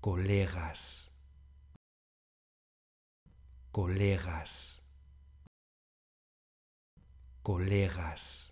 colegas, colegas, colegas.